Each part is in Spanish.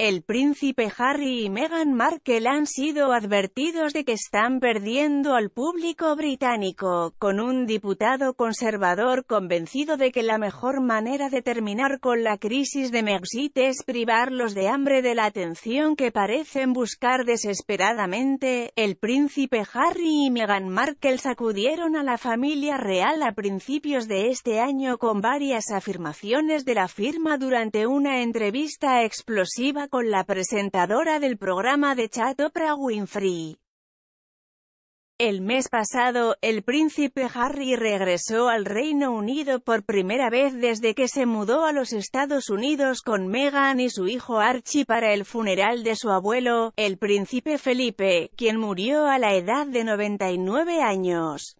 El príncipe Harry y Meghan Markle han sido advertidos de que están perdiendo al público británico, con un diputado conservador convencido de que la mejor manera de terminar con la crisis de Brexit es privarlos de hambre de la atención que parecen buscar desesperadamente. El príncipe Harry y Meghan Markle sacudieron a la familia real a principios de este año con varias afirmaciones de la firma durante una entrevista explosiva con la presentadora del programa de chat Oprah Winfrey. El mes pasado, el príncipe Harry regresó al Reino Unido por primera vez desde que se mudó a los Estados Unidos con Meghan y su hijo Archie para el funeral de su abuelo, el príncipe Felipe, quien murió a la edad de 99 años.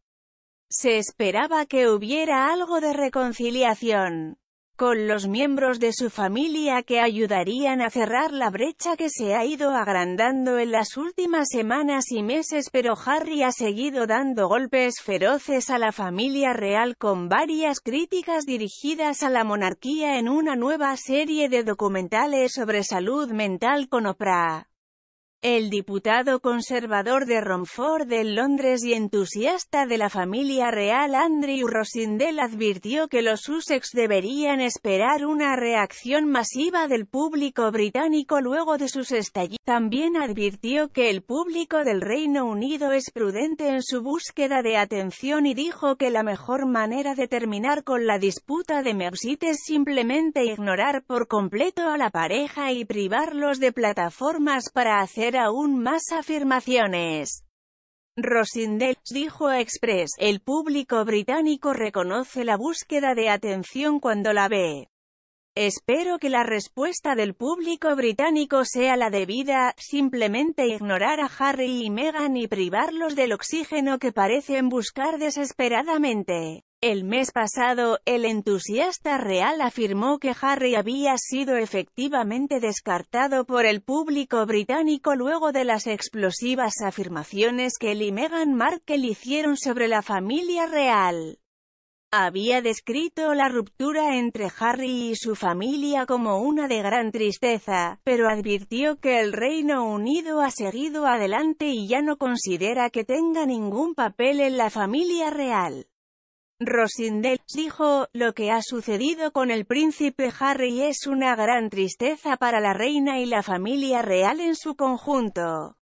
Se esperaba que hubiera algo de reconciliación con los miembros de su familia que ayudarían a cerrar la brecha que se ha ido agrandando en las últimas semanas y meses pero Harry ha seguido dando golpes feroces a la familia real con varias críticas dirigidas a la monarquía en una nueva serie de documentales sobre salud mental con Oprah. El diputado conservador de Romford de Londres y entusiasta de la familia real Andrew Rosindell advirtió que los Sussex deberían esperar una reacción masiva del público británico luego de sus estallidos. También advirtió que el público del Reino Unido es prudente en su búsqueda de atención y dijo que la mejor manera de terminar con la disputa de Brexit es simplemente ignorar por completo a la pareja y privarlos de plataformas para hacer aún más afirmaciones. Rosindel, dijo a Express, el público británico reconoce la búsqueda de atención cuando la ve. Espero que la respuesta del público británico sea la debida, simplemente ignorar a Harry y Meghan y privarlos del oxígeno que parecen buscar desesperadamente. El mes pasado, el entusiasta real afirmó que Harry había sido efectivamente descartado por el público británico luego de las explosivas afirmaciones que él y Meghan Markle hicieron sobre la familia real. Había descrito la ruptura entre Harry y su familia como una de gran tristeza, pero advirtió que el Reino Unido ha seguido adelante y ya no considera que tenga ningún papel en la familia real. Rosindel dijo, lo que ha sucedido con el príncipe Harry es una gran tristeza para la reina y la familia real en su conjunto.